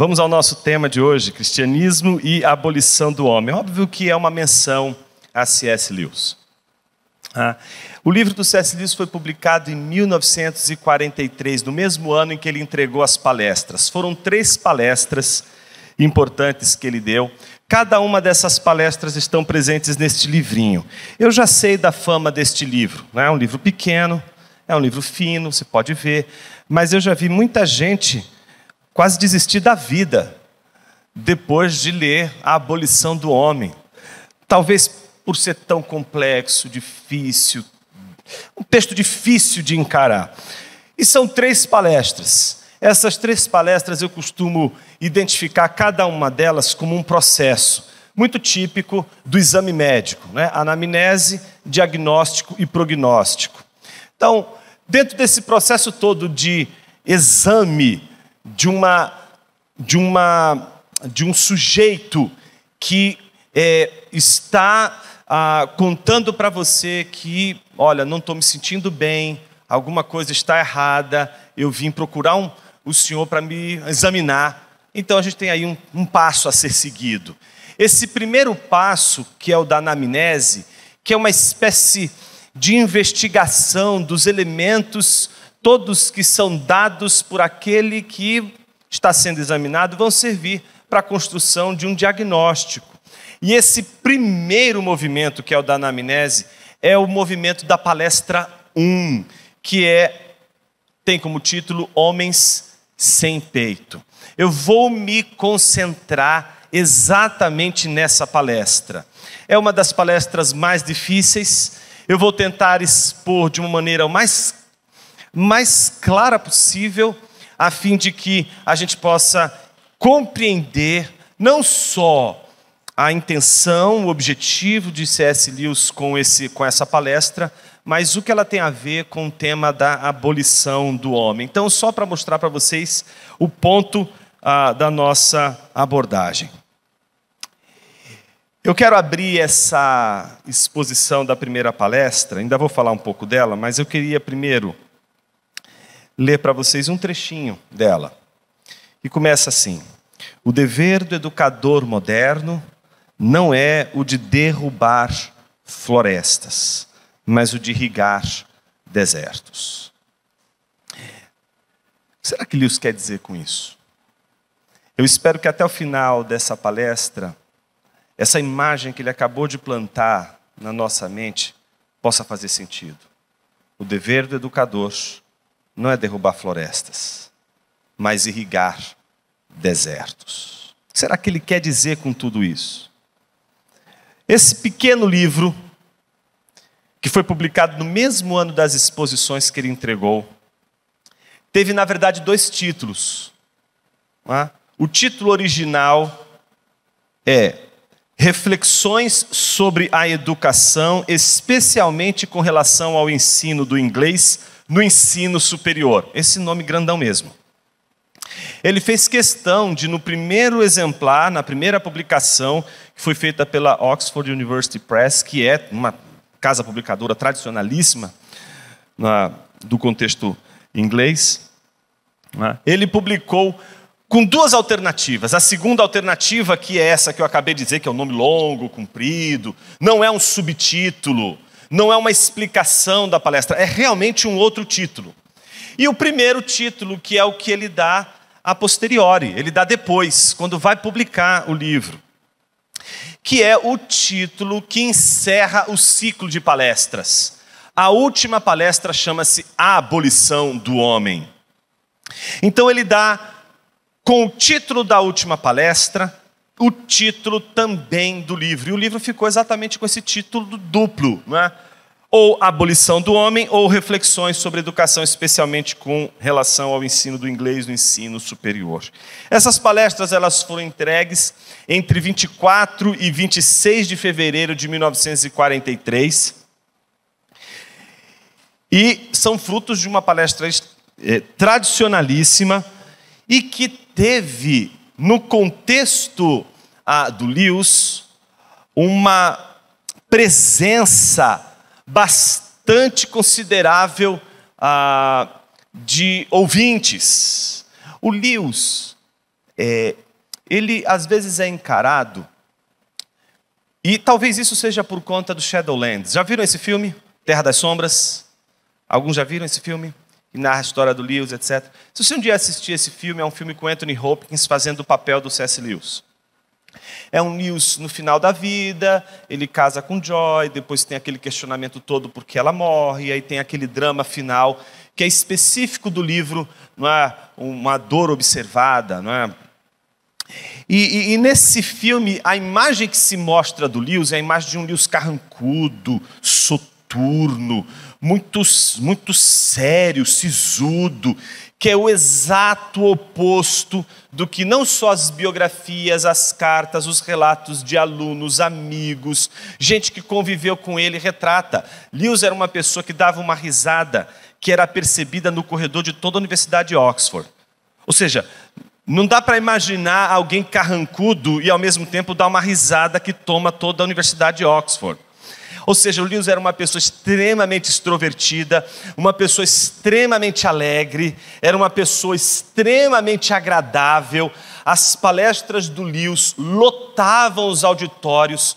Vamos ao nosso tema de hoje: cristianismo e abolição do homem. É óbvio que é uma menção a C.S. Lewis. Ah, o livro do C.S. Lewis foi publicado em 1943, no mesmo ano em que ele entregou as palestras. Foram três palestras importantes que ele deu. Cada uma dessas palestras estão presentes neste livrinho. Eu já sei da fama deste livro. Né? É um livro pequeno, é um livro fino, você pode ver. Mas eu já vi muita gente quase desisti da vida depois de ler A Abolição do Homem. Talvez por ser tão complexo, difícil, um texto difícil de encarar. E são três palestras. Essas três palestras eu costumo identificar cada uma delas como um processo muito típico do exame médico, né? anamnese, diagnóstico e prognóstico. Então, dentro desse processo todo de exame de uma de uma de um sujeito que é, está ah, contando para você que, olha, não estou me sentindo bem, alguma coisa está errada, eu vim procurar um, o Senhor para me examinar. Então a gente tem aí um, um passo a ser seguido. Esse primeiro passo, que é o da anamnese, que é uma espécie de investigação dos elementos todos que são dados por aquele que está sendo examinado vão servir para a construção de um diagnóstico. E esse primeiro movimento, que é o da anamnese, é o movimento da palestra 1, que é tem como título Homens sem peito. Eu vou me concentrar exatamente nessa palestra. É uma das palestras mais difíceis. Eu vou tentar expor de uma maneira mais mais clara possível, a fim de que a gente possa compreender não só a intenção, o objetivo de C.S. Lewis com, esse, com essa palestra, mas o que ela tem a ver com o tema da abolição do homem. Então, só para mostrar para vocês o ponto ah, da nossa abordagem. Eu quero abrir essa exposição da primeira palestra, ainda vou falar um pouco dela, mas eu queria primeiro ler para vocês um trechinho dela. E começa assim: O dever do educador moderno não é o de derrubar florestas, mas o de irrigar desertos. O que será que Lewis quer dizer com isso? Eu espero que até o final dessa palestra, essa imagem que ele acabou de plantar na nossa mente possa fazer sentido. O dever do educador não é derrubar florestas, mas irrigar desertos. O que será que ele quer dizer com tudo isso? Esse pequeno livro, que foi publicado no mesmo ano das exposições que ele entregou, teve, na verdade, dois títulos. É? O título original é Reflexões sobre a Educação, especialmente com relação ao ensino do inglês no ensino superior. Esse nome grandão mesmo. Ele fez questão de, no primeiro exemplar, na primeira publicação, que foi feita pela Oxford University Press, que é uma casa publicadora tradicionalíssima na, do contexto inglês, né? ele publicou com duas alternativas. A segunda alternativa, que é essa que eu acabei de dizer, que é um nome longo, comprido, não é um subtítulo não é uma explicação da palestra, é realmente um outro título. E o primeiro título, que é o que ele dá a posteriori, ele dá depois, quando vai publicar o livro, que é o título que encerra o ciclo de palestras. A última palestra chama-se A Abolição do Homem. Então ele dá, com o título da última palestra, o título também do livro. E o livro ficou exatamente com esse título duplo, não é? Ou Abolição do Homem, ou Reflexões sobre Educação, especialmente com relação ao ensino do inglês no ensino superior. Essas palestras elas foram entregues entre 24 e 26 de fevereiro de 1943. E são frutos de uma palestra eh, tradicionalíssima e que teve no contexto do Lewis, uma presença bastante considerável ah, de ouvintes. O Lewis, é, ele às vezes é encarado, e talvez isso seja por conta do Shadowlands. Já viram esse filme? Terra das Sombras? Alguns já viram esse filme? Que narra a história do Lewis, etc. Se você um dia assistir esse filme, é um filme com Anthony Hopkins fazendo o papel do C.S. Lewis. É um News no final da vida, ele casa com Joy, depois tem aquele questionamento todo porque ela morre, e aí tem aquele drama final que é específico do livro, não é uma dor observada, não é? E, e, e nesse filme, a imagem que se mostra do Lewis é a imagem de um Lewis carrancudo, soturno, muito, muito sério, sisudo, que é o exato oposto do que não só as biografias, as cartas, os relatos de alunos, amigos, gente que conviveu com ele retrata. Lewis era uma pessoa que dava uma risada que era percebida no corredor de toda a Universidade de Oxford. Ou seja, não dá para imaginar alguém carrancudo e ao mesmo tempo dar uma risada que toma toda a Universidade de Oxford. Ou seja, o Linus era uma pessoa extremamente extrovertida, uma pessoa extremamente alegre, era uma pessoa extremamente agradável. As palestras do Lewis lotavam os auditórios,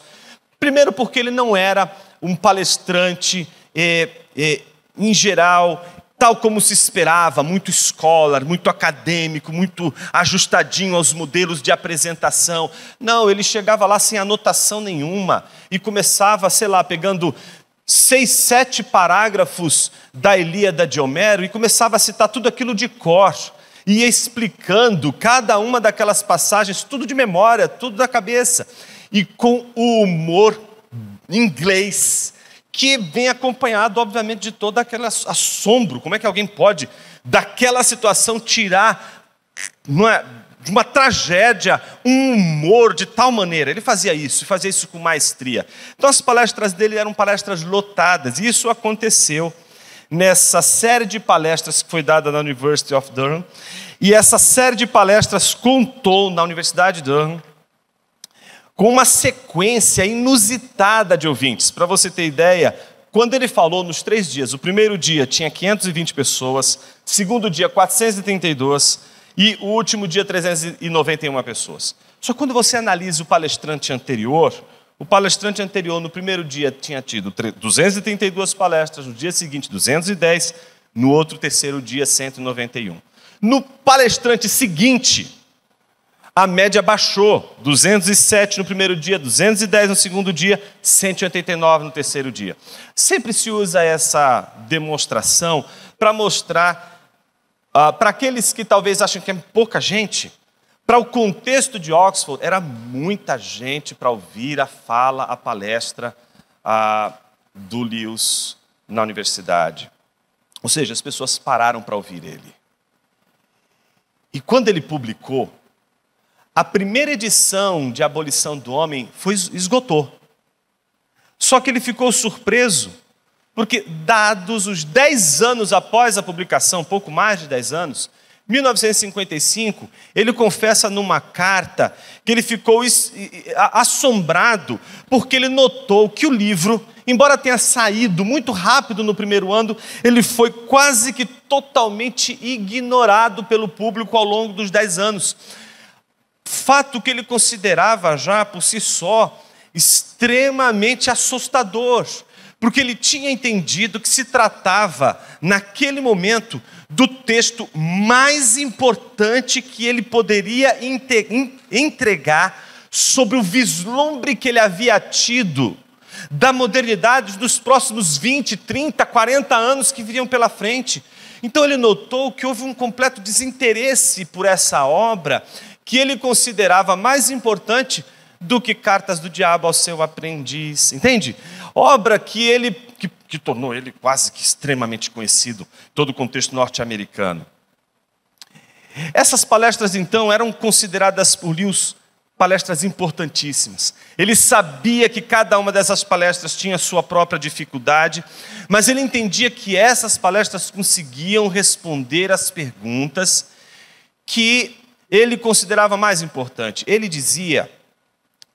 primeiro porque ele não era um palestrante eh, eh, em geral, tal como se esperava, muito escolar, muito acadêmico, muito ajustadinho aos modelos de apresentação. Não, ele chegava lá sem anotação nenhuma e começava, sei lá, pegando seis, sete parágrafos da Ilíada de Homero e começava a citar tudo aquilo de cor. Ia explicando cada uma daquelas passagens, tudo de memória, tudo da cabeça, e com o humor inglês que vem acompanhado, obviamente, de todo aquele assombro. Como é que alguém pode, daquela situação, tirar é, de uma tragédia um humor de tal maneira? Ele fazia isso, fazia isso com maestria. Então, as palestras dele eram palestras lotadas, e isso aconteceu nessa série de palestras que foi dada na University of Durham. E essa série de palestras contou na Universidade de Durham com uma sequência inusitada de ouvintes. Para você ter ideia, quando ele falou nos três dias, o primeiro dia tinha 520 pessoas, segundo dia 432 e o último dia 391 pessoas. Só quando você analisa o palestrante anterior, o palestrante anterior no primeiro dia tinha tido 232 palestras, no dia seguinte 210, no outro terceiro dia 191. No palestrante seguinte, a média baixou, 207 no primeiro dia, 210 no segundo dia, 189 no terceiro dia. Sempre se usa essa demonstração para mostrar uh, ah, para aqueles que talvez acham que é pouca gente, para o contexto de Oxford, era muita gente para ouvir a fala, a palestra uh, do Lewis na universidade. Ou seja, as pessoas pararam para ouvir ele. E quando ele publicou, a primeira edição de Abolição do Homem foi esgotou. Só que ele ficou surpreso, porque, dados os 10 anos após a publicação, pouco mais de 10 anos, 1955, ele confessa numa carta que ele ficou assombrado, porque ele notou que o livro, embora tenha saído muito rápido no primeiro ano, ele foi quase que totalmente ignorado pelo público ao longo dos 10 anos fato que ele considerava já por si só extremamente assustador, porque ele tinha entendido que se tratava, naquele momento, do texto mais importante que ele poderia entregar sobre o vislumbre que ele havia tido da modernidade dos próximos 20, 30, 40 anos que viriam pela frente. Então ele notou que houve um completo desinteresse por essa obra que ele considerava mais importante do que cartas do diabo ao seu aprendiz, entende? Obra que ele que, que tornou ele quase que extremamente conhecido, todo o contexto norte-americano. Essas palestras então eram consideradas por Lewis palestras importantíssimas. Ele sabia que cada uma dessas palestras tinha sua própria dificuldade, mas ele entendia que essas palestras conseguiam responder às perguntas que ele considerava mais importante. Ele dizia,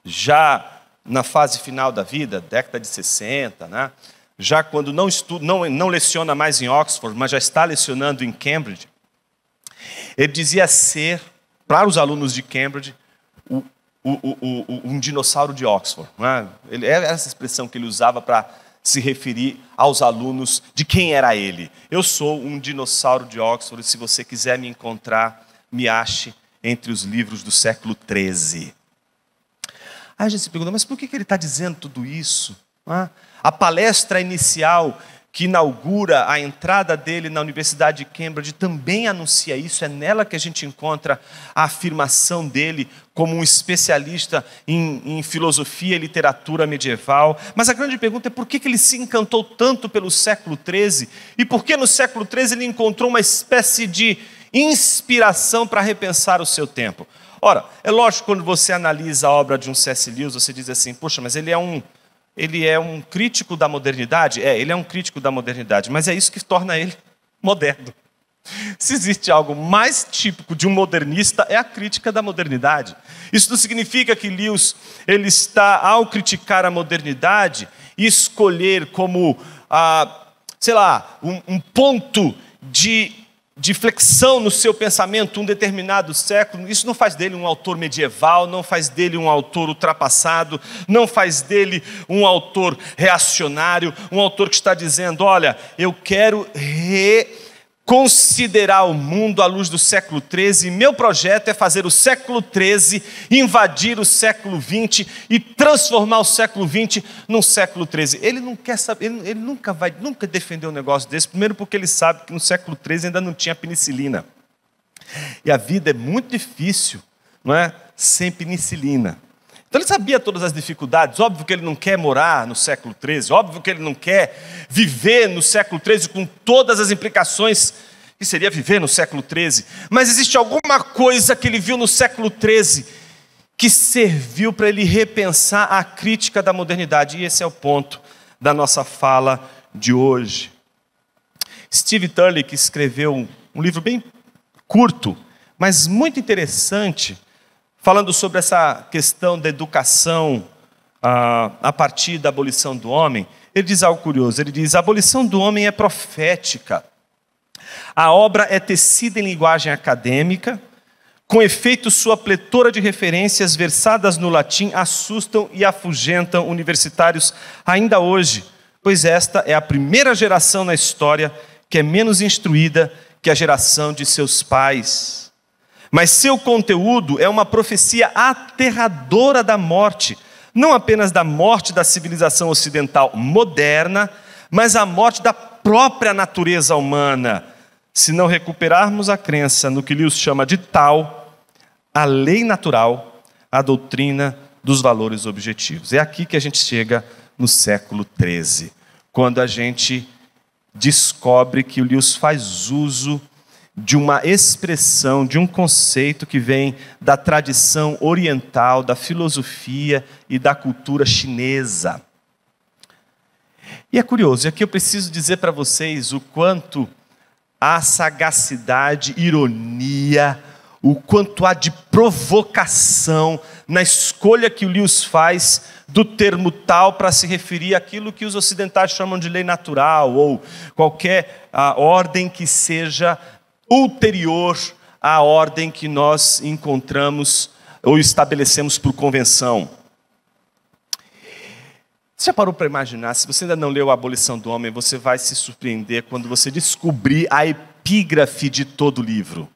já na fase final da vida, década de 60, né? já quando não, estuda, não, não leciona mais em Oxford, mas já está lecionando em Cambridge, ele dizia ser, para os alunos de Cambridge, o, o, o, um dinossauro de Oxford. É? Ele, era é, essa expressão que ele usava para se referir aos alunos de quem era ele. Eu sou um dinossauro de Oxford, se você quiser me encontrar, me ache entre os livros do século XIII. Aí a gente se pergunta, mas por que ele está dizendo tudo isso? a palestra inicial que inaugura a entrada dele na Universidade de Cambridge também anuncia isso, é nela que a gente encontra a afirmação dele como um especialista em, em filosofia e literatura medieval. Mas a grande pergunta é por que ele se encantou tanto pelo século XIII e por que no século XIII ele encontrou uma espécie de inspiração para repensar o seu tempo. Ora, é lógico quando você analisa a obra de um C.S. Lewis, você diz assim: "Poxa, mas ele é um ele é um crítico da modernidade?" É, ele é um crítico da modernidade, mas é isso que torna ele moderno. Se existe algo mais típico de um modernista é a crítica da modernidade. Isso não significa que Lewis ele está ao criticar a modernidade escolher como ah, sei lá um, um ponto de de flexão no seu pensamento um determinado século, isso não faz dele um autor medieval, não faz dele um autor ultrapassado, não faz dele um autor reacionário, um autor que está dizendo: olha, eu quero re considerar o mundo à luz do século XIII. Meu projeto é fazer o século XIII invadir o século XX e transformar o século XX num século XIII. Ele não quer saber, ele, ele, nunca vai, nunca defender um negócio desse. Primeiro porque ele sabe que no século XIII ainda não tinha penicilina e a vida é muito difícil, não é, sem penicilina. Então ele sabia todas as dificuldades. Óbvio que ele não quer morar no século XIII, óbvio que ele não quer viver no século XIII com todas as implicações que seria viver no século XIII. Mas existe alguma coisa que ele viu no século XIII que serviu para ele repensar a crítica da modernidade. E esse é o ponto da nossa fala de hoje. Steve Turley, que escreveu um livro bem curto, mas muito interessante falando sobre essa questão da educação ah, a partir da abolição do homem, ele diz algo curioso: ele diz, a abolição do homem é profética. A obra é tecida em linguagem acadêmica, com efeito, sua pletora de referências versadas no latim assustam e afugentam universitários ainda hoje, pois esta é a primeira geração na história que é menos instruída que a geração de seus pais. Mas seu conteúdo é uma profecia aterradora da morte, não apenas da morte da civilização ocidental moderna, mas a morte da própria natureza humana. Se não recuperarmos a crença no que Lewis chama de tal, a lei natural, a doutrina dos valores objetivos. É aqui que a gente chega no século XIII, quando a gente descobre que Lewis faz uso de uma expressão, de um conceito que vem da tradição oriental, da filosofia e da cultura chinesa. E é curioso, e aqui eu preciso dizer para vocês o quanto há sagacidade, ironia, o quanto há de provocação na escolha que o Lewis faz do termo tal para se referir àquilo que os ocidentais chamam de lei natural ou qualquer ah, ordem que seja ulterior à ordem que nós encontramos ou estabelecemos por convenção. Você já parou para imaginar? Se você ainda não leu A Abolição do Homem, você vai se surpreender quando você descobrir a epígrafe de todo o livro.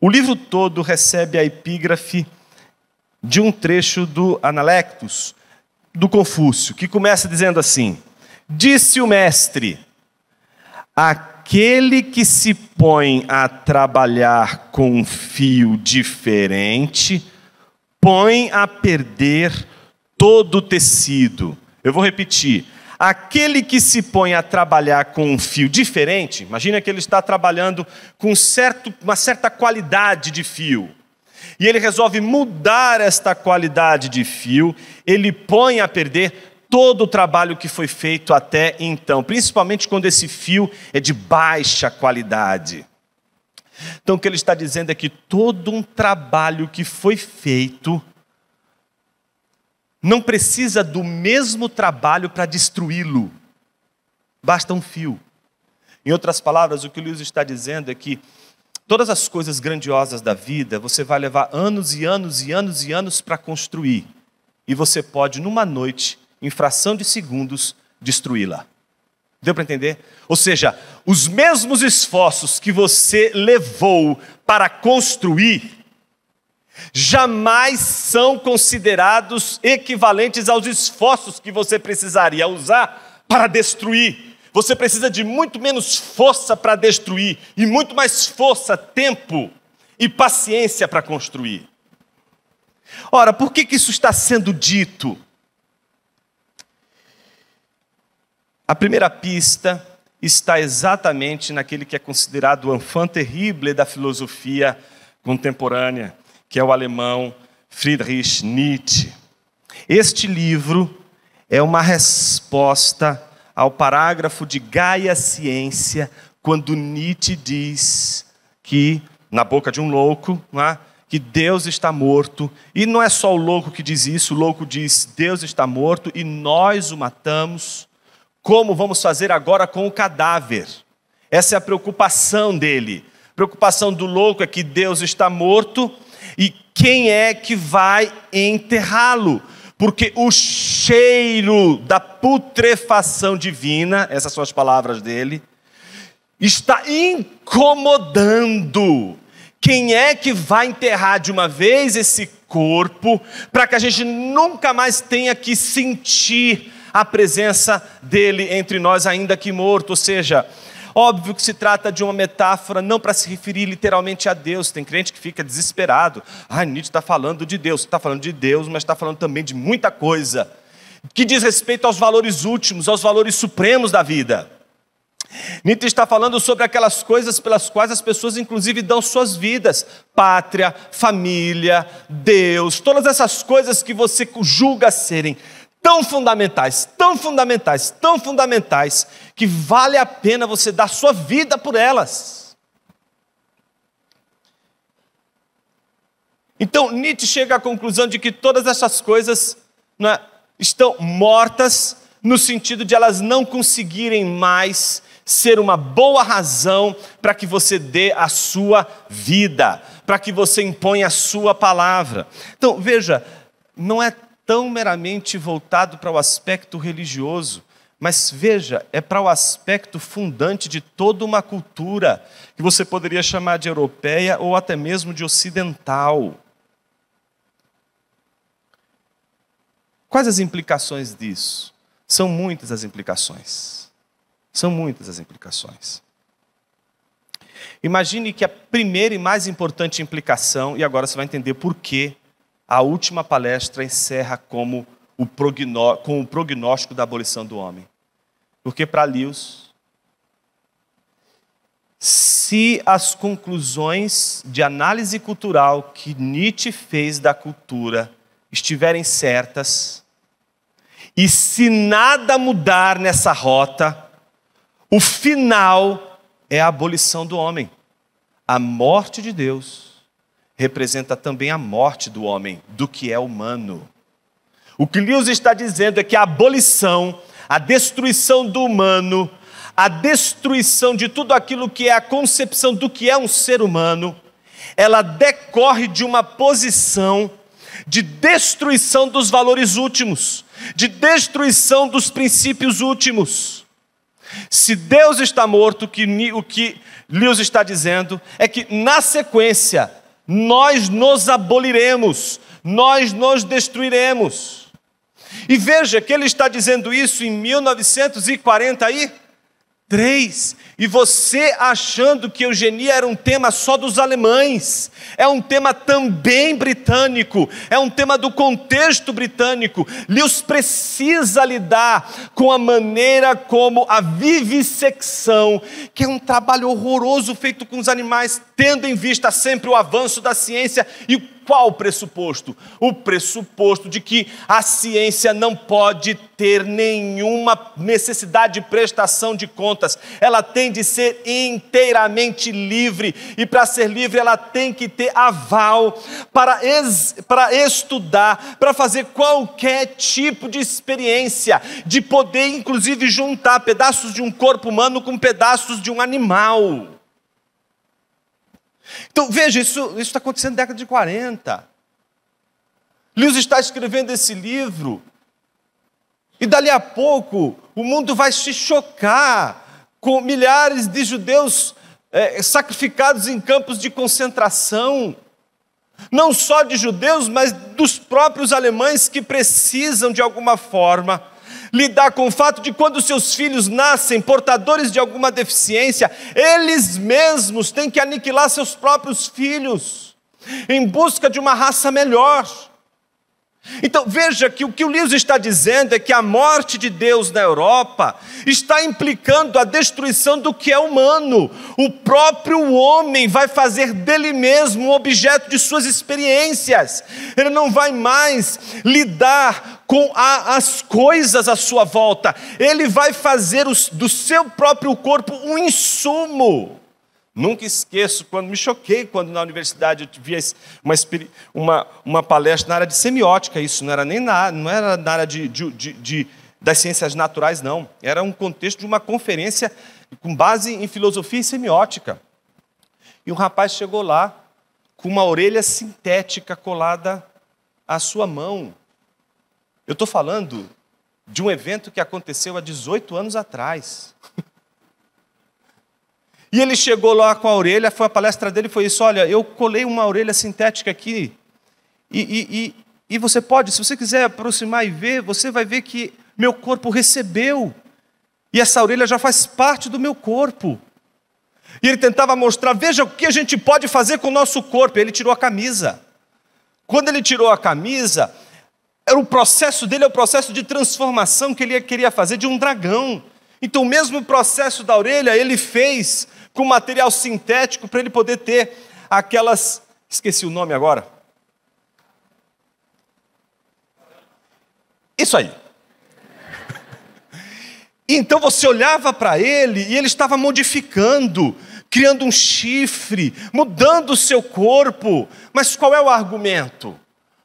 O livro todo recebe a epígrafe de um trecho do Analectus, do Confúcio, que começa dizendo assim: Disse o mestre, a Aquele que se põe a trabalhar com um fio diferente, põe a perder todo o tecido. Eu vou repetir. Aquele que se põe a trabalhar com um fio diferente, imagina que ele está trabalhando com certo, uma certa qualidade de fio, e ele resolve mudar esta qualidade de fio, ele põe a perder todo o trabalho que foi feito até então, principalmente quando esse fio é de baixa qualidade. Então, o que ele está dizendo é que todo um trabalho que foi feito não precisa do mesmo trabalho para destruí-lo, basta um fio. Em outras palavras, o que Luiz está dizendo é que todas as coisas grandiosas da vida você vai levar anos e anos e anos e anos para construir, e você pode, numa noite, em fração de segundos, destruí-la. Deu para entender? Ou seja, os mesmos esforços que você levou para construir jamais são considerados equivalentes aos esforços que você precisaria usar para destruir. Você precisa de muito menos força para destruir e muito mais força, tempo e paciência para construir. Ora, por que, que isso está sendo dito? A primeira pista está exatamente naquele que é considerado o enfant terrible da filosofia contemporânea, que é o alemão Friedrich Nietzsche. Este livro é uma resposta ao parágrafo de Gaia Ciência, quando Nietzsche diz que, na boca de um louco, é? que Deus está morto. E não é só o louco que diz isso, o louco diz: Deus está morto e nós o matamos como vamos fazer agora com o cadáver? Essa é a preocupação dele. A preocupação do louco é que Deus está morto e quem é que vai enterrá-lo? Porque o cheiro da putrefação divina, essas são as palavras dele, está incomodando. Quem é que vai enterrar de uma vez esse corpo para que a gente nunca mais tenha que sentir a presença dele entre nós, ainda que morto. Ou seja, Óbvio que se trata de uma metáfora, não para se referir literalmente a Deus. Tem crente que fica desesperado. Ah, Nietzsche está falando de Deus. Está falando de Deus, mas está falando também de muita coisa. Que diz respeito aos valores últimos, aos valores supremos da vida. Nietzsche está falando sobre aquelas coisas pelas quais as pessoas, inclusive, dão suas vidas: pátria, família, Deus, todas essas coisas que você julga serem tão fundamentais, tão fundamentais, tão fundamentais, que vale a pena você dar sua vida por elas. Então Nietzsche chega à conclusão de que todas essas coisas é, estão mortas no sentido de elas não conseguirem mais ser uma boa razão para que você dê a sua vida, para que você imponha a sua palavra. Então, veja, não é tão meramente voltado para o aspecto religioso, mas veja, é para o aspecto fundante de toda uma cultura que você poderia chamar de europeia ou até mesmo de ocidental. Quais as implicações disso? São muitas as implicações. São muitas as implicações. Imagine que a primeira e mais importante implicação, e agora você vai entender por quê a última palestra encerra como o com o prognóstico da abolição do homem. Porque para Lewis, se as conclusões de análise cultural que Nietzsche fez da cultura estiverem certas, e se nada mudar nessa rota, o final é a abolição do homem, a morte de Deus representa também a morte do homem, do que é humano. O que Lewis está dizendo é que a abolição, a destruição do humano, a destruição de tudo aquilo que é a concepção do que é um ser humano, ela decorre de uma posição de destruição dos valores últimos, de destruição dos princípios últimos. Se Deus está morto, o que Lewis está dizendo é que, na sequência, nós nos aboliremos, nós nos destruiremos. E veja que ele está dizendo isso em 1940 e Três, e você achando que eugenia era um tema só dos alemães, é um tema também britânico, é um tema do contexto britânico. Lewis precisa lidar com a maneira como a vivissecção, que é um trabalho horroroso feito com os animais, tendo em vista sempre o avanço da ciência e o qual pressuposto? O pressuposto de que a ciência não pode ter nenhuma necessidade de prestação de contas, ela tem de ser inteiramente livre, e para ser livre ela tem que ter aval para, ex, para estudar, para fazer qualquer tipo de experiência, de poder inclusive juntar pedaços de um corpo humano com pedaços de um animal. Então veja, isso está acontecendo na década de 40. Lewis está escrevendo esse livro, e dali a pouco o mundo vai se chocar com milhares de judeus é, sacrificados em campos de concentração. Não só de judeus, mas dos próprios alemães que precisam, de alguma forma, lidar com o fato de quando seus filhos nascem portadores de alguma deficiência, eles mesmos têm que aniquilar seus próprios filhos em busca de uma raça melhor. Então veja que o que o Lewis está dizendo é que a morte de Deus na Europa está implicando a destruição do que é humano. O próprio homem vai fazer dele mesmo um objeto de suas experiências. Ele não vai mais lidar com a, as coisas à sua volta. Ele vai fazer os, do seu próprio corpo um insumo Nunca esqueço quando me choquei quando na universidade eu via uma, uma, uma, palestra na área de semiótica, isso não era nem na, não era na área de, de, de, de das ciências naturais, não. Era um contexto de uma conferência com base em filosofia e semiótica. E um rapaz chegou lá com uma orelha sintética colada à sua mão. Eu estou falando de um evento que aconteceu há 18 anos atrás. E ele chegou lá com a orelha, foi a palestra dele foi isso: olha, eu colei uma orelha sintética aqui. E, e, e, e você pode, se você quiser aproximar e ver, você vai ver que meu corpo recebeu. E essa orelha já faz parte do meu corpo. E ele tentava mostrar: veja o que a gente pode fazer com o nosso corpo. E ele tirou a camisa. Quando ele tirou a camisa, era o processo dele é o processo de transformação que ele queria fazer de um dragão. Então, o mesmo processo da orelha ele fez com material sintético para ele poder ter aquelas. Esqueci o nome agora. Isso aí. Então você olhava para ele e ele estava modificando, criando um chifre, mudando o seu corpo. Mas qual é o argumento?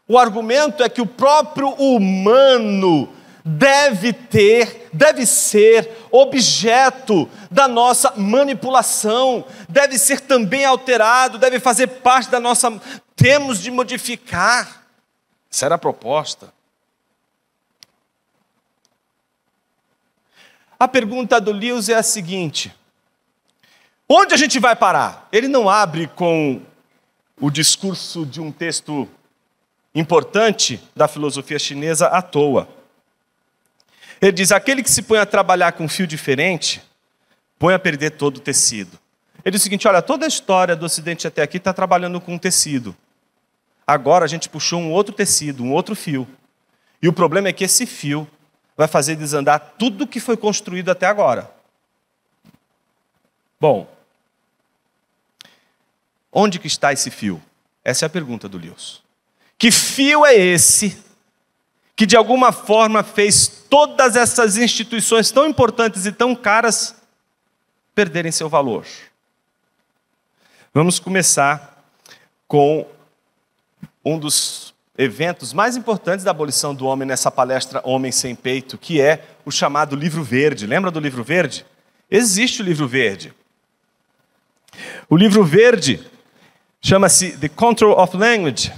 O argumento é que o próprio humano deve ter, deve ser objeto da nossa manipulação, deve ser também alterado, deve fazer parte da nossa. Temos de modificar. Essa era a proposta. A pergunta do Lewis é a seguinte: onde a gente vai parar? Ele não abre com o discurso de um texto importante da filosofia chinesa à toa. Ele diz: aquele que se põe a trabalhar com um fio diferente, põe a perder todo o tecido. Ele diz o seguinte: olha, toda a história do Ocidente até aqui está trabalhando com um tecido. Agora a gente puxou um outro tecido, um outro fio. E o problema é que esse fio vai fazer desandar tudo o que foi construído até agora. Bom, onde que está esse fio? Essa é a pergunta do Lewis. Que fio é esse que de alguma forma fez todas essas instituições tão importantes e tão caras perderem seu valor. Vamos começar com um dos eventos mais importantes da abolição do homem nessa palestra Homem Sem Peito, que é o chamado Livro Verde. Lembra do Livro Verde? Existe o Livro Verde. O Livro Verde chama-se The Control of Language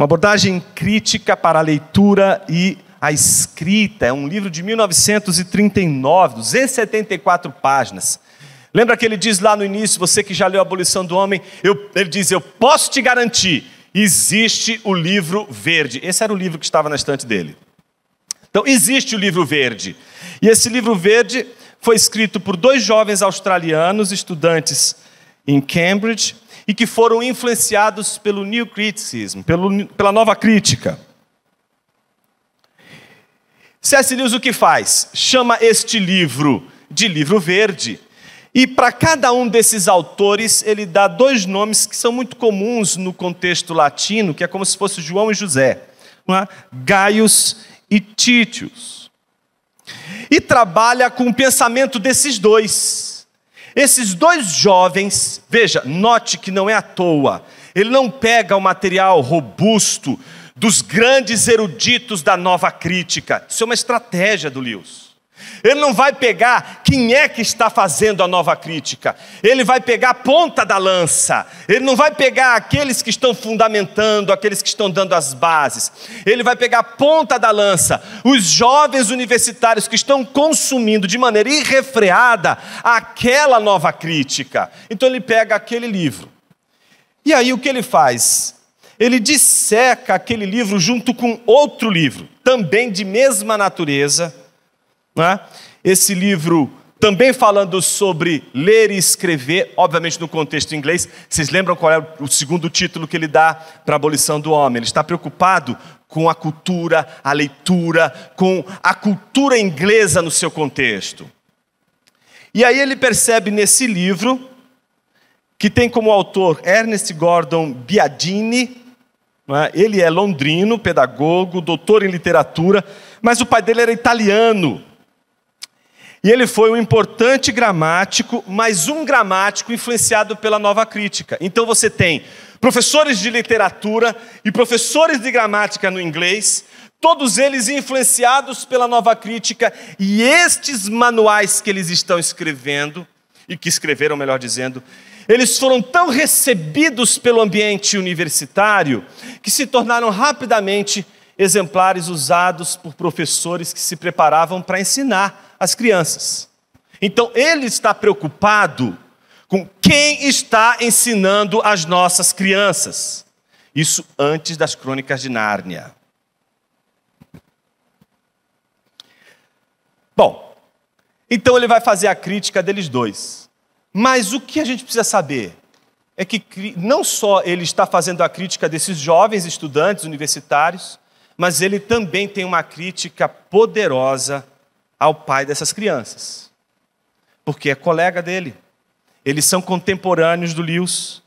uma abordagem crítica para a leitura e a escrita. É um livro de 1939, 274 páginas. Lembra que ele diz lá no início, você que já leu a Abolição do Homem, eu, ele diz: Eu posso te garantir, existe o livro verde. Esse era o livro que estava na estante dele. Então, existe o livro verde. E esse livro verde foi escrito por dois jovens australianos, estudantes em Cambridge e que foram influenciados pelo New Criticism, pelo, pela nova crítica. C.S. Lewis o que faz? Chama este livro de livro verde. E para cada um desses autores, ele dá dois nomes que são muito comuns no contexto latino, que é como se fosse João e José, é? Gaius e Títios. E trabalha com o pensamento desses dois esses dois jovens, veja, note que não é à toa, ele não pega o material robusto dos grandes eruditos da nova crítica, isso é uma estratégia do Lewis. Ele não vai pegar quem é que está fazendo a nova crítica. Ele vai pegar a ponta da lança. Ele não vai pegar aqueles que estão fundamentando, aqueles que estão dando as bases. Ele vai pegar a ponta da lança, os jovens universitários que estão consumindo de maneira irrefreada aquela nova crítica. Então ele pega aquele livro. E aí o que ele faz? Ele disseca aquele livro junto com outro livro, também de mesma natureza né? Esse livro também falando sobre ler e escrever, obviamente no contexto inglês. Vocês lembram qual é o segundo título que ele dá para a abolição do homem? Ele está preocupado com a cultura, a leitura, com a cultura inglesa no seu contexto. E aí ele percebe nesse livro, que tem como autor Ernest Gordon Biadini, é? ele é londrino, pedagogo, doutor em literatura, mas o pai dele era italiano. E ele foi um importante gramático, mas um gramático influenciado pela nova crítica. Então você tem professores de literatura e professores de gramática no inglês, todos eles influenciados pela nova crítica, e estes manuais que eles estão escrevendo, e que escreveram, melhor dizendo, eles foram tão recebidos pelo ambiente universitário que se tornaram rapidamente exemplares usados por professores que se preparavam para ensinar as crianças. Então, ele está preocupado com quem está ensinando as nossas crianças. Isso antes das crônicas de Nárnia. Bom, então ele vai fazer a crítica deles dois. Mas o que a gente precisa saber é que não só ele está fazendo a crítica desses jovens estudantes universitários, mas ele também tem uma crítica poderosa ao pai dessas crianças, porque é colega dele. Eles são contemporâneos do Lewis,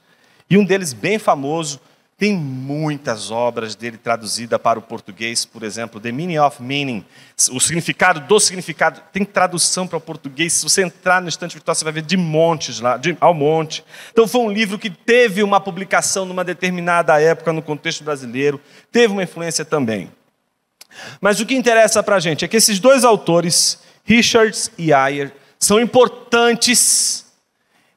e um deles bem famoso, tem muitas obras dele traduzidas para o português, por exemplo, The Meaning of Meaning, o significado do significado. Tem tradução para o português. Se você entrar no estante virtual, você vai ver de montes lá, de, ao monte. Então foi um livro que teve uma publicação numa determinada época no contexto brasileiro, teve uma influência também. Mas o que interessa para a gente é que esses dois autores, Richards e Ayer, são importantes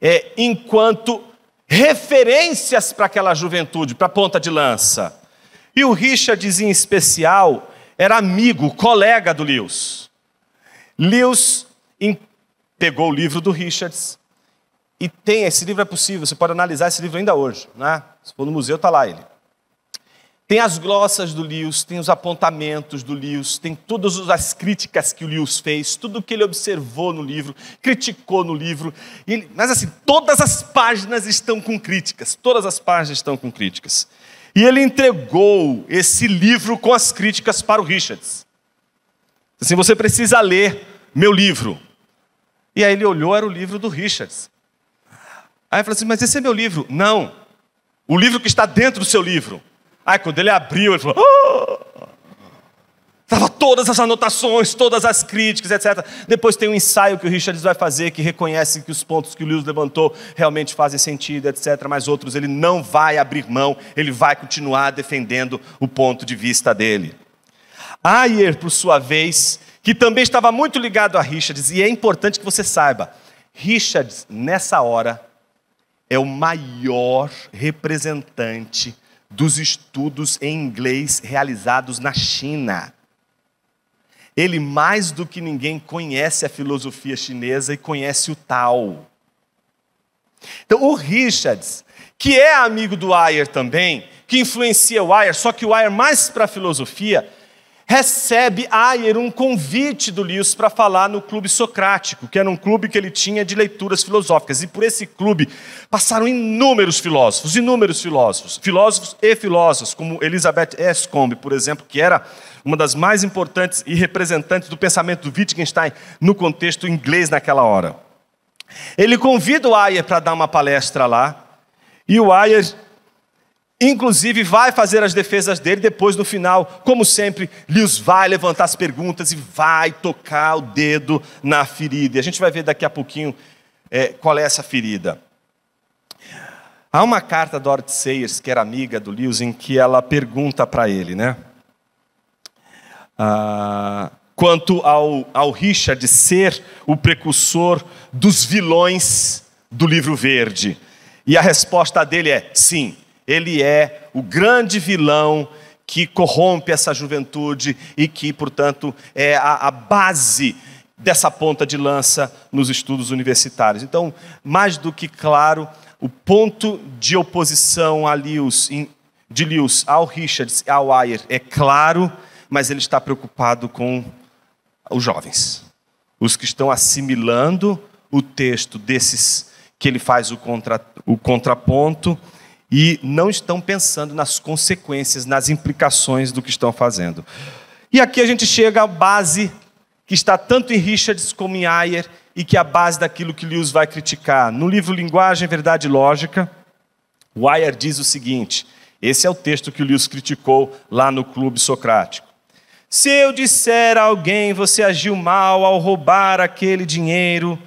é, enquanto referências para aquela juventude, para a ponta de lança. E o Richards, em especial, era amigo, colega do Lewis. Lewis pegou o livro do Richards e tem esse livro é possível, você pode analisar esse livro ainda hoje, né? Se for no museu está lá ele. Tem as glossas do Lewis, tem os apontamentos do Lewis, tem todas as críticas que o Lewis fez, tudo que ele observou no livro, criticou no livro. Ele, mas assim, todas as páginas estão com críticas, todas as páginas estão com críticas. E ele entregou esse livro com as críticas para o Richards. Assim, você precisa ler meu livro. E aí ele olhou, era o livro do Richards. Aí ele falou assim, mas esse é meu livro. Não, o livro que está dentro do seu livro. Aí quando ele abriu, ele falou. Oh! Tava todas as anotações, todas as críticas, etc. Depois tem um ensaio que o Richards vai fazer que reconhece que os pontos que o Lewis levantou realmente fazem sentido, etc. Mas outros ele não vai abrir mão, ele vai continuar defendendo o ponto de vista dele. Ayer, por sua vez, que também estava muito ligado a Richards, e é importante que você saiba, Richards, nessa hora, é o maior representante dos estudos em inglês realizados na China. Ele mais do que ninguém conhece a filosofia chinesa e conhece o Tao. Então, o Richards, que é amigo do Ayer também, que influencia o Ayer, só que o Ayer mais para a filosofia, recebe Ayer um convite do Lewis para falar no Clube Socrático, que era um clube que ele tinha de leituras filosóficas. E por esse clube passaram inúmeros filósofos, inúmeros filósofos, filósofos e filósofos, como Elizabeth Escombe, por exemplo, que era uma das mais importantes e representantes do pensamento do Wittgenstein no contexto inglês naquela hora. Ele convida o Ayer para dar uma palestra lá, e o Ayer Inclusive, vai fazer as defesas dele, depois no final, como sempre, Lewis vai levantar as perguntas e vai tocar o dedo na ferida. E a gente vai ver daqui a pouquinho é, qual é essa ferida. Há uma carta da Dorothy Sayers, que era amiga do Lewis, em que ela pergunta para ele, né? Ah, quanto ao, ao Richard ser o precursor dos vilões do livro verde. E a resposta dele é sim, ele é o grande vilão que corrompe essa juventude e que, portanto, é a, a base dessa ponta de lança nos estudos universitários. Então, mais do que claro, o ponto de oposição a Lewis, de Lewis ao Richards, ao Ayer, é claro, mas ele está preocupado com os jovens, os que estão assimilando o texto desses que ele faz o, contra, o contraponto e não estão pensando nas consequências, nas implicações do que estão fazendo. E aqui a gente chega à base que está tanto em Richards como em Ayer e que é a base daquilo que Lewis vai criticar. No livro Linguagem, Verdade e Lógica, o Ayer diz o seguinte: esse é o texto que o Lewis criticou lá no Clube Socrático. Se eu disser a alguém, você agiu mal ao roubar aquele dinheiro,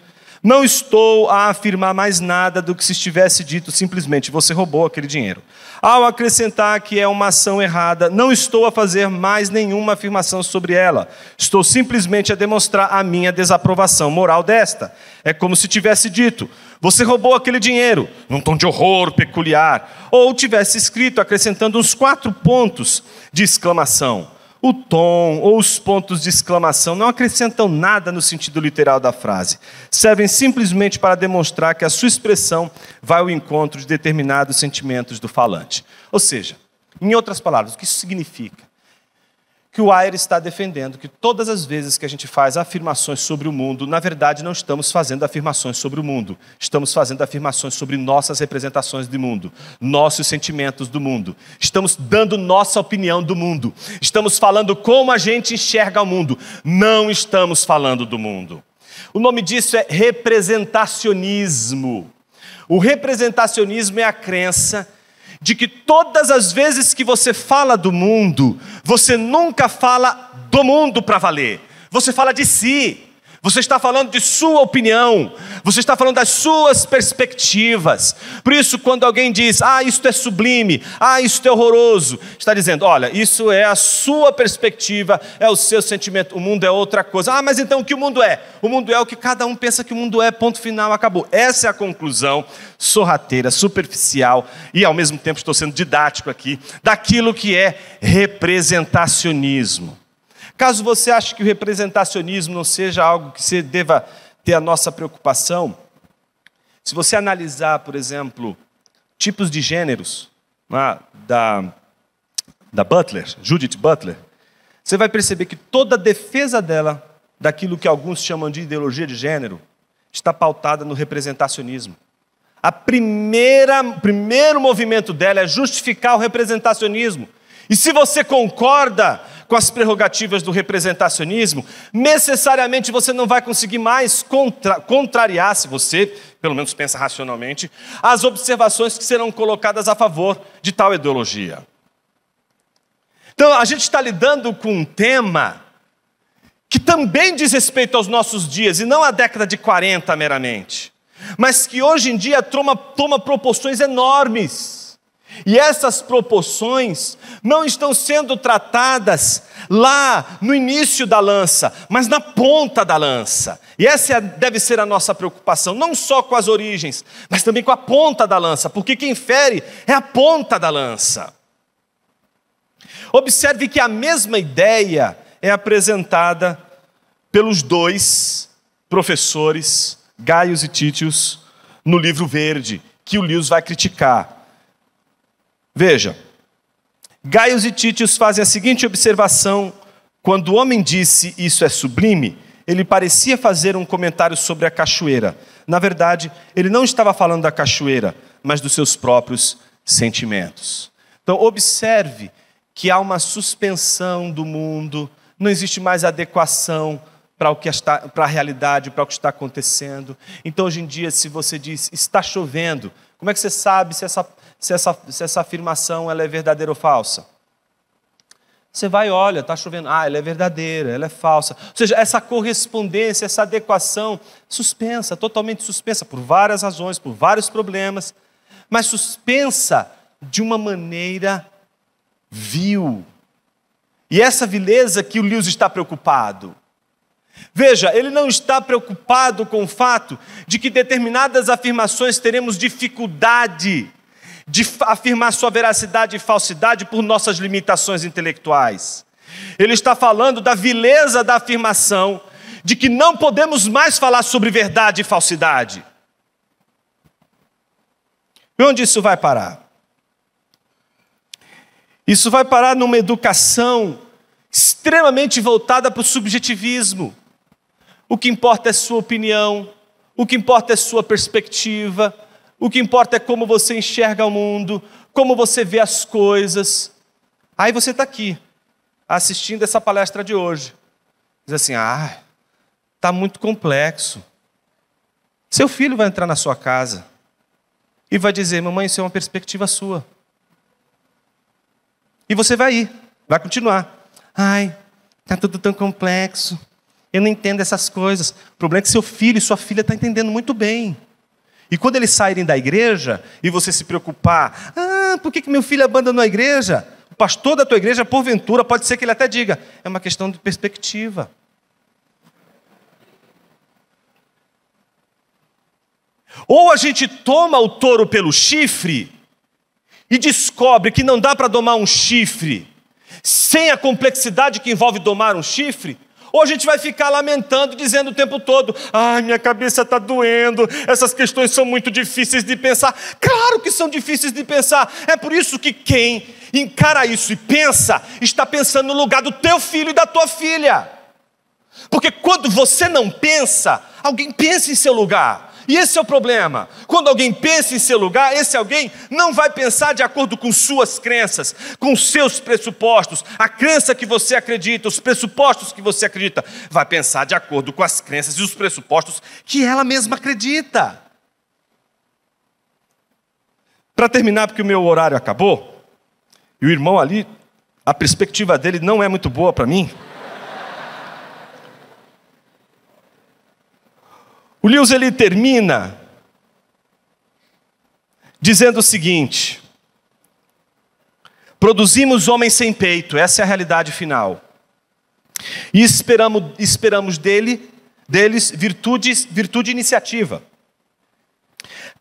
não estou a afirmar mais nada do que se estivesse dito simplesmente você roubou aquele dinheiro. Ao acrescentar que é uma ação errada, não estou a fazer mais nenhuma afirmação sobre ela. Estou simplesmente a demonstrar a minha desaprovação moral desta. É como se tivesse dito: você roubou aquele dinheiro, num tom de horror peculiar, ou tivesse escrito acrescentando uns quatro pontos de exclamação. O tom ou os pontos de exclamação não acrescentam nada no sentido literal da frase. Servem simplesmente para demonstrar que a sua expressão vai ao encontro de determinados sentimentos do falante. Ou seja, em outras palavras, o que isso significa? que o Ayer está defendendo que todas as vezes que a gente faz afirmações sobre o mundo, na verdade não estamos fazendo afirmações sobre o mundo, estamos fazendo afirmações sobre nossas representações de mundo, nossos sentimentos do mundo, estamos dando nossa opinião do mundo, estamos falando como a gente enxerga o mundo, não estamos falando do mundo. O nome disso é representacionismo. O representacionismo é a crença de que todas as vezes que você fala do mundo, você nunca fala do mundo para valer, você fala de si. Você está falando de sua opinião, você está falando das suas perspectivas. Por isso, quando alguém diz, ah, isto é sublime, ah, isto é horroroso, está dizendo, olha, isso é a sua perspectiva, é o seu sentimento, o mundo é outra coisa. Ah, mas então o que o mundo é? O mundo é o que cada um pensa que o mundo é, ponto final, acabou. Essa é a conclusão sorrateira, superficial e ao mesmo tempo estou sendo didático aqui, daquilo que é representacionismo. Caso você ache que o representacionismo não seja algo que você deva ter a nossa preocupação, se você analisar, por exemplo, tipos de gêneros né, da, da Butler, Judith Butler, você vai perceber que toda a defesa dela, daquilo que alguns chamam de ideologia de gênero, está pautada no representacionismo. A primeira, primeiro movimento dela é justificar o representacionismo. E se você concorda, com as prerrogativas do representacionismo, necessariamente você não vai conseguir mais contra, contrariar, se você, pelo menos, pensa racionalmente, as observações que serão colocadas a favor de tal ideologia. Então, a gente está lidando com um tema que também diz respeito aos nossos dias, e não à década de 40 meramente, mas que hoje em dia toma, toma proporções enormes. E essas proporções não estão sendo tratadas lá no início da lança, mas na ponta da lança. E essa é, deve ser a nossa preocupação, não só com as origens, mas também com a ponta da lança, porque quem fere é a ponta da lança. Observe que a mesma ideia é apresentada pelos dois professores, Gaius e Títios, no livro verde, que o Lewis vai criticar. Veja, Gaius e Títios fazem a seguinte observação: quando o homem disse isso é sublime, ele parecia fazer um comentário sobre a cachoeira. Na verdade, ele não estava falando da cachoeira, mas dos seus próprios sentimentos. Então, observe que há uma suspensão do mundo, não existe mais adequação para, o que está, para a realidade, para o que está acontecendo. Então, hoje em dia, se você diz está chovendo, como é que você sabe se essa se essa, se essa afirmação ela é verdadeira ou falsa. Você vai, olha, está chovendo. Ah, ela é verdadeira, ela é falsa. Ou seja, essa correspondência, essa adequação, suspensa, totalmente suspensa, por várias razões, por vários problemas, mas suspensa de uma maneira vil. E essa vileza que o Lewis está preocupado. Veja, ele não está preocupado com o fato de que determinadas afirmações teremos dificuldade de afirmar sua veracidade e falsidade por nossas limitações intelectuais. Ele está falando da vileza da afirmação de que não podemos mais falar sobre verdade e falsidade. E onde isso vai parar? Isso vai parar numa educação extremamente voltada para o subjetivismo. O que importa é sua opinião, o que importa é sua perspectiva, o que importa é como você enxerga o mundo, como você vê as coisas. Aí você está aqui, assistindo essa palestra de hoje. Diz assim: ah, está muito complexo. Seu filho vai entrar na sua casa e vai dizer: mamãe, isso é uma perspectiva sua. E você vai ir, vai continuar. Ai, está tudo tão complexo. Eu não entendo essas coisas. O problema é que seu filho e sua filha estão tá entendendo muito bem. E quando eles saírem da igreja e você se preocupar, ah, por que, que meu filho abandonou a igreja? O pastor da tua igreja, porventura, pode ser que ele até diga, é uma questão de perspectiva. Ou a gente toma o touro pelo chifre e descobre que não dá para domar um chifre sem a complexidade que envolve domar um chifre, ou a gente vai ficar lamentando, dizendo o tempo todo: ai, ah, minha cabeça está doendo, essas questões são muito difíceis de pensar. Claro que são difíceis de pensar, é por isso que quem encara isso e pensa, está pensando no lugar do teu filho e da tua filha. Porque quando você não pensa, alguém pensa em seu lugar. E esse é o problema. Quando alguém pensa em seu lugar, esse alguém não vai pensar de acordo com suas crenças, com seus pressupostos, a crença que você acredita, os pressupostos que você acredita. Vai pensar de acordo com as crenças e os pressupostos que ela mesma acredita. Para terminar, porque o meu horário acabou, e o irmão ali, a perspectiva dele não é muito boa para mim. O Lewis ele termina dizendo o seguinte: Produzimos homens sem peito, essa é a realidade final. E esperamos, esperamos dele, deles virtudes, virtude e iniciativa.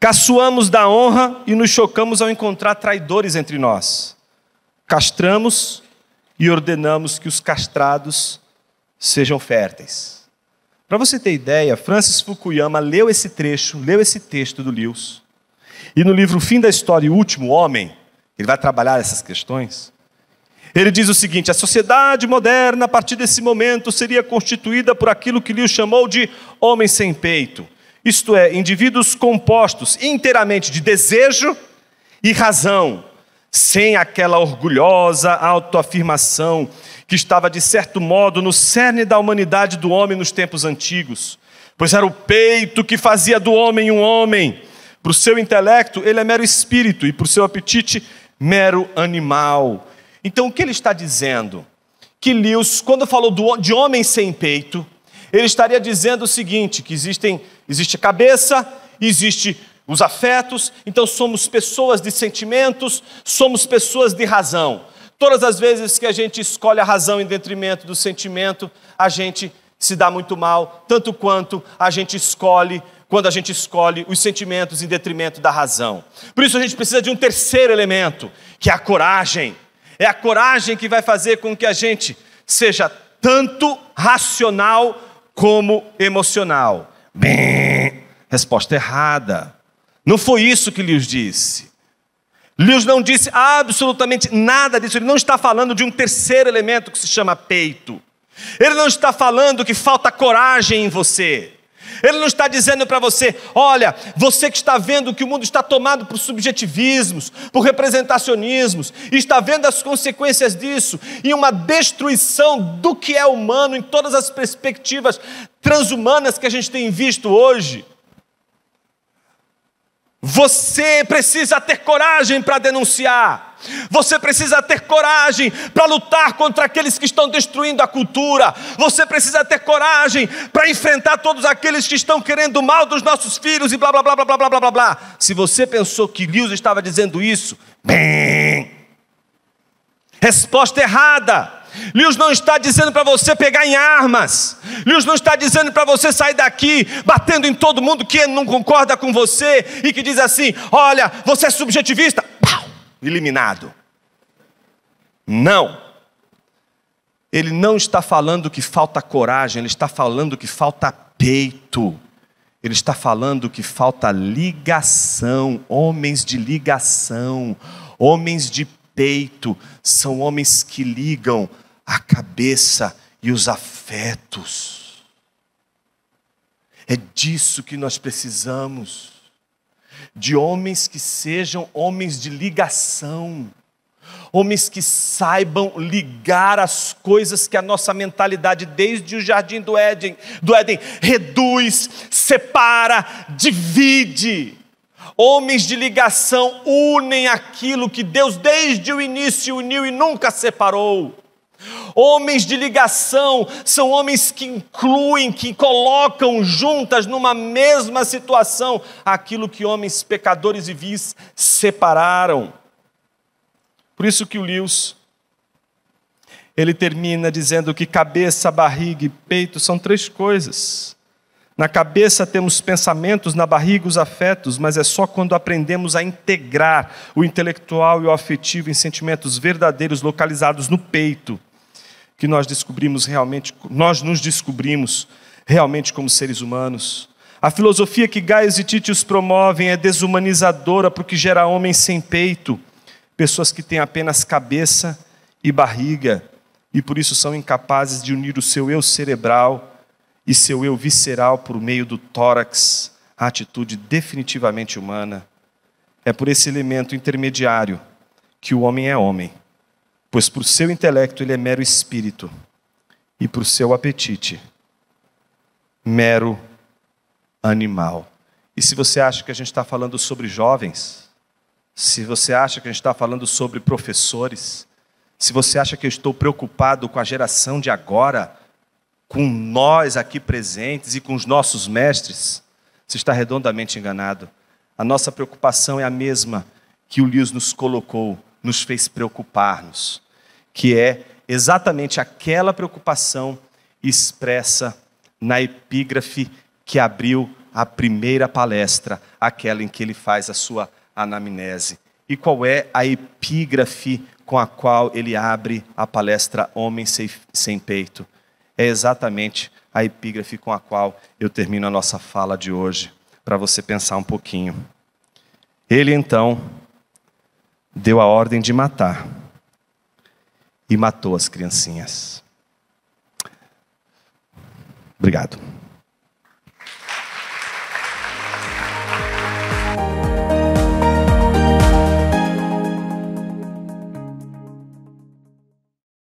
Caçoamos da honra e nos chocamos ao encontrar traidores entre nós. Castramos e ordenamos que os castrados sejam férteis. Para você ter ideia, Francis Fukuyama leu esse trecho, leu esse texto do Lewis, e no livro Fim da História e Último Homem, ele vai trabalhar essas questões. Ele diz o seguinte: a sociedade moderna, a partir desse momento, seria constituída por aquilo que Lewis chamou de homem sem peito, isto é, indivíduos compostos inteiramente de desejo e razão, sem aquela orgulhosa autoafirmação que estava, de certo modo, no cerne da humanidade do homem nos tempos antigos, pois era o peito que fazia do homem um homem. Para o seu intelecto, ele é mero espírito, e para o seu apetite, mero animal. Então, o que ele está dizendo? Que Lewis, quando falou de homem sem peito, ele estaria dizendo o seguinte: que existem, existe cabeça, existe os afetos, então somos pessoas de sentimentos, somos pessoas de razão. Todas as vezes que a gente escolhe a razão em detrimento do sentimento, a gente se dá muito mal, tanto quanto a gente escolhe quando a gente escolhe os sentimentos em detrimento da razão. Por isso a gente precisa de um terceiro elemento, que é a coragem. É a coragem que vai fazer com que a gente seja tanto racional como emocional. Bem, resposta errada. Não foi isso que Lewis disse. Lewis não disse absolutamente nada disso. Ele não está falando de um terceiro elemento que se chama peito. Ele não está falando que falta coragem em você. Ele não está dizendo para você, olha, você que está vendo que o mundo está tomado por subjetivismos, por representacionismos, e está vendo as consequências disso, e uma destruição do que é humano em todas as perspectivas transhumanas que a gente tem visto hoje. Você precisa ter coragem para denunciar. Você precisa ter coragem para lutar contra aqueles que estão destruindo a cultura. Você precisa ter coragem para enfrentar todos aqueles que estão querendo o mal dos nossos filhos e blá blá blá blá blá blá blá blá. Se você pensou que Lewis estava dizendo isso, bem. Resposta errada. Lewis não está dizendo para você pegar em armas. Lewis não está dizendo para você sair daqui batendo em todo mundo que não concorda com você e que diz assim: olha, você é subjetivista. Pau! Eliminado. Não. Ele não está falando que falta coragem, ele está falando que falta peito. Ele está falando que falta ligação, homens de ligação, homens de peito, são homens que ligam, a cabeça e os afetos. É disso que nós precisamos. De homens que sejam homens de ligação, homens que saibam ligar as coisas que a nossa mentalidade, desde o jardim do Éden, do Éden reduz, separa, divide. Homens de ligação unem aquilo que Deus desde o início uniu e nunca separou. Homens de ligação são homens que incluem, que colocam juntas numa mesma situação aquilo que homens pecadores e vis separaram. Por isso que o Lewis ele termina dizendo que cabeça, barriga e peito são três coisas. Na cabeça temos pensamentos, na barriga os afetos, mas é só quando aprendemos a integrar o intelectual e o afetivo em sentimentos verdadeiros localizados no peito que nós descobrimos realmente, nós nos descobrimos realmente como seres humanos. A filosofia que Gaius e Titius promovem é desumanizadora porque gera homens sem peito, pessoas que têm apenas cabeça e barriga e por isso são incapazes de unir o seu eu cerebral e seu eu visceral por meio do tórax, a atitude definitivamente humana. É por esse elemento intermediário que o homem é homem pois para o seu intelecto ele é mero espírito, e para o seu apetite, mero animal. E se você acha que a gente está falando sobre jovens, se você acha que a gente está falando sobre professores, se você acha que eu estou preocupado com a geração de agora, com nós aqui presentes e com os nossos mestres, você está redondamente enganado. A nossa preocupação é a mesma que o Lius nos colocou nos fez preocupar-nos, que é exatamente aquela preocupação expressa na epígrafe que abriu a primeira palestra, aquela em que ele faz a sua anamnese. E qual é a epígrafe com a qual ele abre a palestra Homem Sem, Sem Peito? É exatamente a epígrafe com a qual eu termino a nossa fala de hoje, para você pensar um pouquinho. Ele então deu a ordem de matar e matou as criancinhas. Obrigado.